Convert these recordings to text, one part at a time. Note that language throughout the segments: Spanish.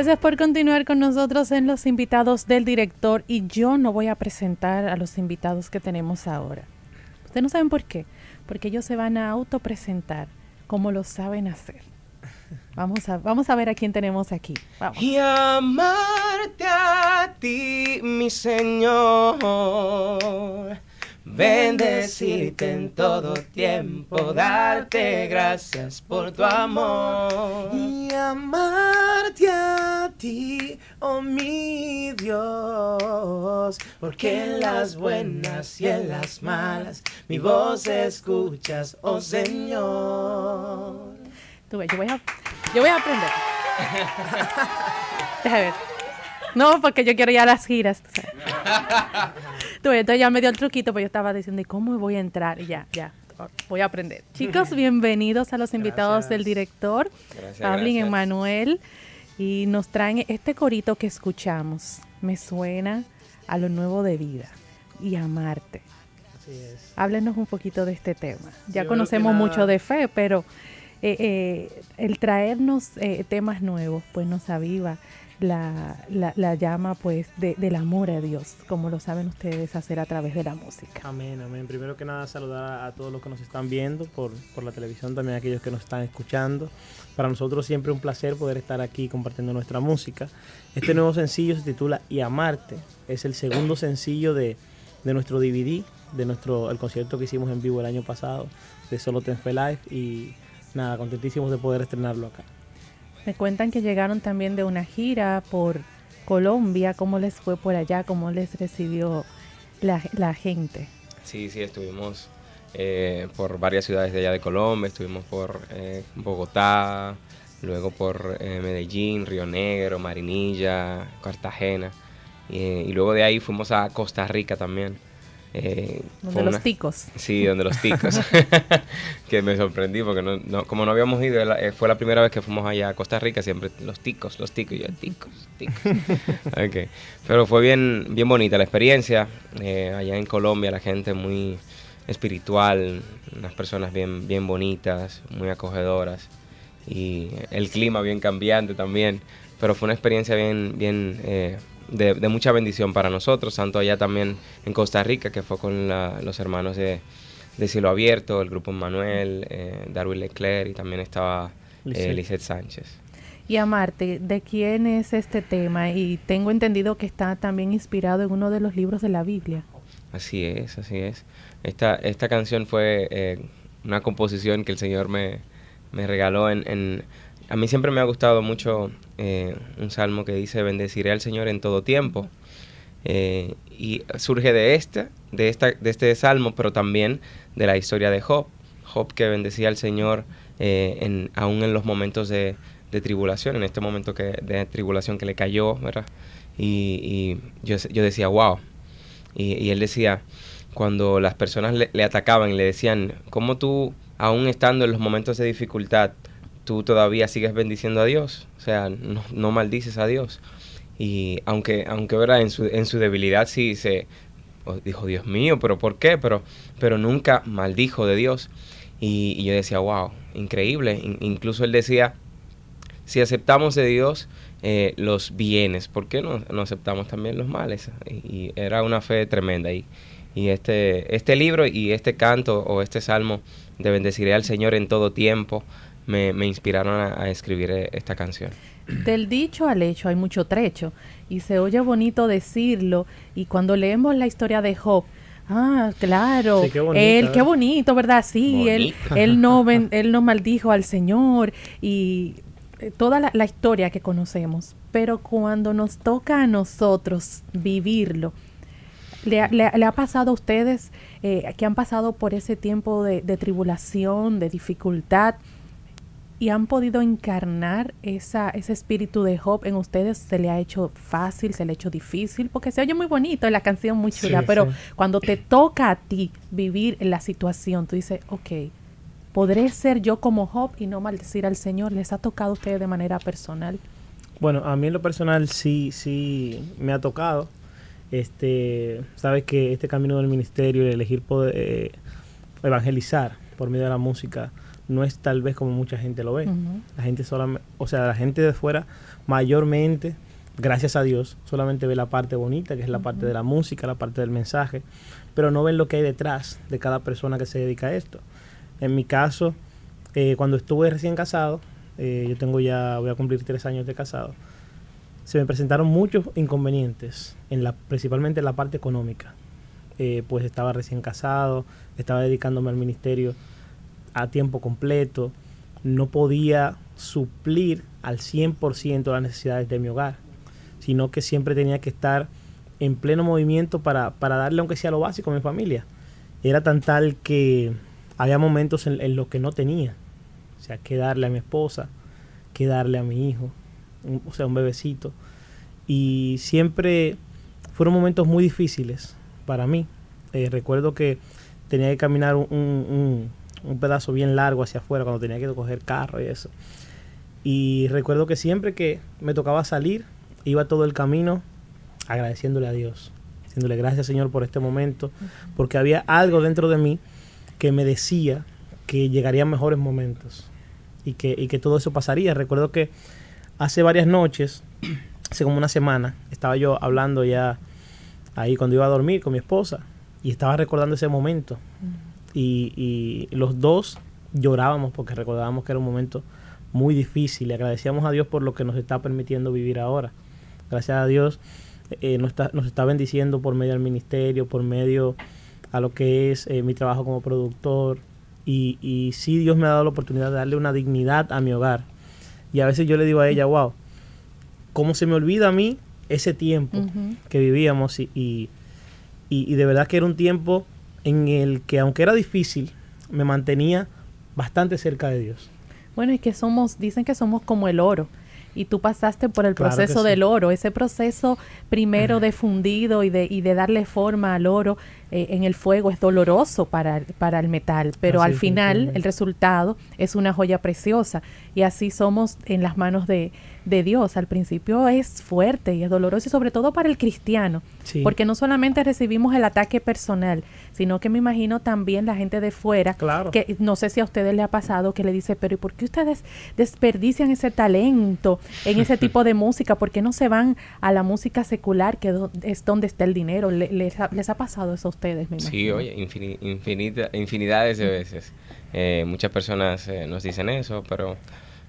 Gracias por continuar con nosotros en los invitados del director y yo no voy a presentar a los invitados que tenemos ahora. Ustedes no saben por qué, porque ellos se van a autopresentar como lo saben hacer. Vamos a, vamos a ver a quién tenemos aquí. Vamos. Y amarte a ti, mi Señor. Bendecirte en todo tiempo, darte gracias por tu amor. Y amarte oh mi Dios, porque en las buenas y en las malas mi voz escuchas, oh Señor. Tú ves, yo voy a, yo voy a aprender. Déjame ver. No, porque yo quiero ya las giras. Tú sabes. entonces ya me dio el truquito, pero pues yo estaba diciendo, cómo voy a entrar? Y ya, ya voy a aprender. Chicos, bienvenidos a los invitados del director, Pablo Emanuel y nos traen este corito que escuchamos. Me suena a lo nuevo de vida y amarte. Háblenos un poquito de este tema. Ya conocemos mucho de fe, pero eh, eh, el traernos eh, temas nuevos, pues nos aviva la, la, llama pues de, del amor a Dios, como lo saben ustedes hacer a través de la música. Amén, amén. Primero que nada saludar a todos los que nos están viendo por, la televisión, también a aquellos que nos están escuchando. Para nosotros siempre un placer poder estar aquí compartiendo nuestra música. Este nuevo sencillo se titula Y Amarte. Es el segundo sencillo de, nuestro DVD, de nuestro el concierto que hicimos en vivo el año pasado, de Solo Ten Life y nada, contentísimos de poder estrenarlo acá. Me cuentan que llegaron también de una gira por Colombia, ¿cómo les fue por allá? ¿Cómo les recibió la, gente? Sí, sí, estuvimos eh, por varias ciudades de allá de Colombia, estuvimos por eh, Bogotá, luego por eh, Medellín, Río Negro, Marinilla, Cartagena, y luego de ahí fuimos a Costa Rica también. Eh, donde los ticos. Sí, donde los ticos. que me sorprendí porque no, como no habíamos ido, eh, fue la primera vez que fuimos allá a Costa Rica, siempre los ticos, los ticos, yo ticos, ticos. Pero fue bien, bien bonita la experiencia. Eh, allá en Colombia la gente muy espiritual, unas personas bien, bien bonitas, muy acogedoras y el clima bien cambiante también. Pero fue una experiencia bien, bien de, mucha bendición para nosotros, tanto allá también en Costa Rica, que fue con los hermanos de, Cielo Abierto, el grupo Manuel, eh, Darwin Leclerc y también estaba eh, Sánchez. Y a Marte, ¿de quién es este tema? Y tengo entendido que está también inspirado en uno de los libros de la Biblia. Así es, así es. Esta, esta canción fue eh, una composición que el Señor me, me regaló en a mí siempre me ha gustado mucho eh, un salmo que dice, bendeciré al Señor en todo tiempo. Eh, y surge de este, de, esta, de este salmo, pero también de la historia de Job. Job que bendecía al Señor eh, en, aún en los momentos de, tribulación, en este momento que, de tribulación que le cayó, ¿verdad? Y, yo, decía, wow. Y, él decía, cuando las personas le, le, atacaban y le decían, ¿cómo tú, aún estando en los momentos de dificultad, tú todavía sigues bendiciendo a Dios, o sea, no, maldices a Dios. Y aunque, aunque ¿verdad? En, su, debilidad sí se oh, dijo, Dios mío, pero ¿por qué? Pero, pero nunca maldijo de Dios. Y, yo decía, wow, increíble. incluso él decía, si aceptamos de Dios eh, los bienes, ¿por qué no, aceptamos también los males? Y, era una fe tremenda. Y, este, este libro y este canto o este salmo de bendeciré al Señor en todo tiempo, me, inspiraron a, escribir eh, esta canción. Del dicho al hecho hay mucho trecho y se oye bonito decirlo y cuando leemos la historia de Job, Ah, claro. él, qué ¿eh? bonito, ¿verdad? Sí, él, él, no él no maldijo al Señor y eh, toda la, historia que conocemos. Pero cuando nos toca a nosotros vivirlo, ¿le, ha pasado a ustedes que han pasado por ese tiempo de tribulación, de dificultad? y han podido encarnar esa, ese espíritu de Job en ustedes? ¿Se le ha hecho fácil? ¿Se le ha hecho difícil? Porque se oye muy bonito la canción, muy chula, pero cuando te toca a ti vivir la situación, tú dices, ok, ¿podré ser yo como Job y no maldecir al Señor? ¿Les ha tocado a ustedes de manera personal? Bueno, a mí en lo personal sí, sí me ha tocado. Este, sabes que este camino del ministerio, el elegir poder, eh, evangelizar por medio de la música, no es tal vez como mucha gente lo ve. La gente solamente, o sea, la gente de fuera mayormente, gracias a Dios, solamente ve la parte bonita, que es la parte de la música, la parte del mensaje, pero no ven lo que hay detrás de cada persona que se dedica a esto. En mi caso, eh, cuando estuve recién casado, eh, yo tengo ya, voy a cumplir tres años de casado, se me presentaron muchos inconvenientes, en la, principalmente en la parte económica. Eh, pues estaba recién casado, estaba dedicándome al ministerio a tiempo completo, no podía suplir al 100% las necesidades de mi hogar, sino que siempre tenía que estar en pleno movimiento para, darle aunque sea lo básico a mi familia. Era tan tal que había momentos en, los que no tenía, o sea, que darle a mi esposa, que darle a mi hijo, o sea, un bebecito. Y siempre fueron momentos muy difíciles para mí. Eh, recuerdo que tenía que caminar un, un pedazo bien largo hacia afuera cuando tenía que coger carro y eso. Y recuerdo que siempre que me tocaba salir, iba todo el camino agradeciéndole a Dios, diciéndole gracias Señor por este momento, porque había algo dentro de mí que me decía que llegarían mejores momentos y que, que todo eso pasaría. Recuerdo que hace varias noches, hace como una semana, estaba yo hablando ya ahí cuando iba a dormir con mi esposa y estaba recordando ese momento y, los dos llorábamos porque recordábamos que era un momento muy difícil y agradecíamos a Dios por lo que nos está permitiendo vivir ahora. Gracias a Dios eh, nos, está, bendiciendo por medio del ministerio, por medio a lo que es eh, mi trabajo como productor. Y, y sí, Dios me ha dado la oportunidad de darle una dignidad a mi hogar. Y a veces yo le digo a ella, wow, ¿cómo se me olvida a mí ese tiempo que vivíamos? Y, y, y de verdad que era un tiempo en el que aunque era difícil, me mantenía bastante cerca de Dios. Bueno, es que somos, dicen que somos como el oro. Y tú pasaste por el proceso del oro, ese proceso primero de fundido y de, y de darle forma al oro eh, en el fuego es doloroso para, para el metal, pero al final el resultado es una joya preciosa y así somos en las manos de, de Dios. Al principio es fuerte y es doloroso, y sobre todo para el cristiano, porque no solamente recibimos el ataque personal, sino que me imagino también la gente de fuera, claro. que no sé si a ustedes le ha pasado, que le dice, pero ¿y por qué ustedes desperdician ese talento en ese tipo de música? ¿Por qué no se van a la música secular, que es donde está el dinero? les, ha pasado eso a ustedes, Sí, oye, infinidades de veces. Eh, muchas personas eh, nos dicen eso, pero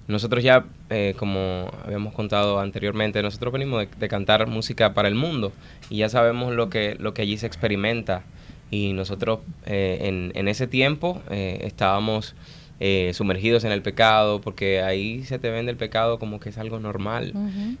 nosotros ya, eh, como habíamos contado anteriormente, nosotros venimos de, cantar música para el mundo y ya sabemos lo que, lo que allí se experimenta. Y nosotros eh, en, en, ese tiempo eh, estábamos eh, sumergidos en el pecado, porque ahí se te vende el pecado como que es algo normal.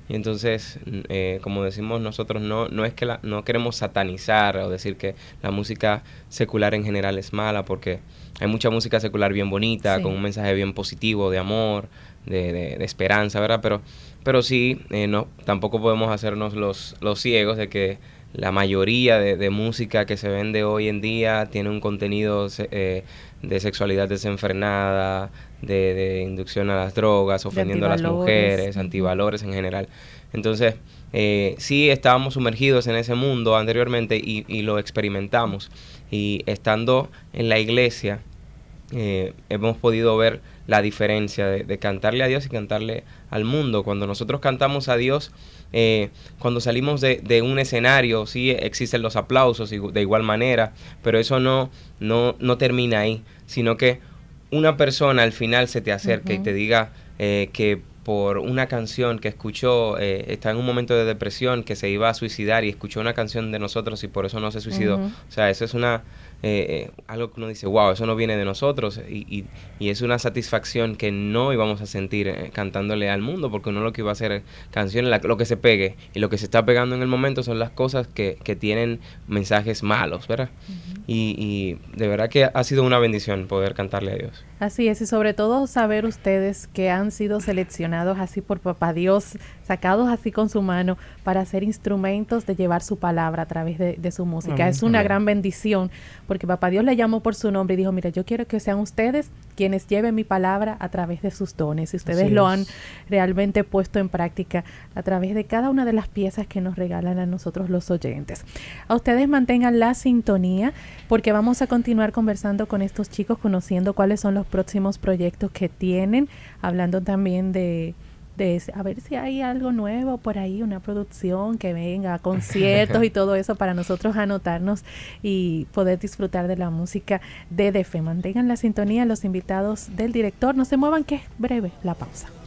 Y entonces, eh, como decimos nosotros, no, no es que no queremos satanizar o decir que la música secular en general es mala, porque hay mucha música secular bien bonita, con un mensaje bien positivo, de amor, de, esperanza, ¿verdad? Pero, pero sí, eh, no, tampoco podemos hacernos los, los ciegos de que la mayoría de, música que se vende hoy en día tiene un contenido eh, de sexualidad desenfrenada, de, inducción a las drogas, ofendiendo a las mujeres, antivalores en general. Entonces, eh, sí estábamos sumergidos en ese mundo anteriormente y, lo experimentamos. Y estando en la iglesia, eh, hemos podido ver la diferencia de, cantarle a Dios y cantarle al mundo. Cuando nosotros cantamos a Dios, eh, cuando salimos de, un escenario, sí existen los aplausos de igual manera, pero eso no, no, no termina ahí, sino que una persona al final se te acerca y te diga eh, que por una canción que escuchó, eh, está en un momento de depresión, que se iba a suicidar y escuchó una canción de nosotros y por eso no se suicidó. O sea, eso es una eh, eh, algo que uno dice, wow, eso no viene de nosotros y, es una satisfacción que no íbamos a sentir cantándole al mundo porque uno lo que iba a hacer canciones, lo que se pegue y lo que se está pegando en el momento son las cosas que, que tienen mensajes malos, ¿verdad? y, y de verdad que ha sido una bendición poder cantarle a Dios. Así es, y sobre todo saber ustedes que han sido seleccionados así por papá Dios, sacados así con su mano para ser instrumentos de llevar su palabra a través de, su música. Es una gran bendición porque papá Dios le llamó por su nombre y dijo, mira, yo quiero que sean ustedes quienes lleven mi palabra a través de sus dones. Y ustedes lo han realmente puesto en práctica a través de cada una de las piezas que nos regalan a nosotros los oyentes. A ustedes mantengan la sintonía porque vamos a continuar conversando con estos chicos, conociendo cuáles son los próximos proyectos que tienen, hablando también de de a ver si hay algo nuevo por ahí, una producción que venga, conciertos y todo eso para nosotros anotarnos y poder disfrutar de la música de DF. Mantengan la sintonía, los invitados del director. No se muevan, que breve la pausa.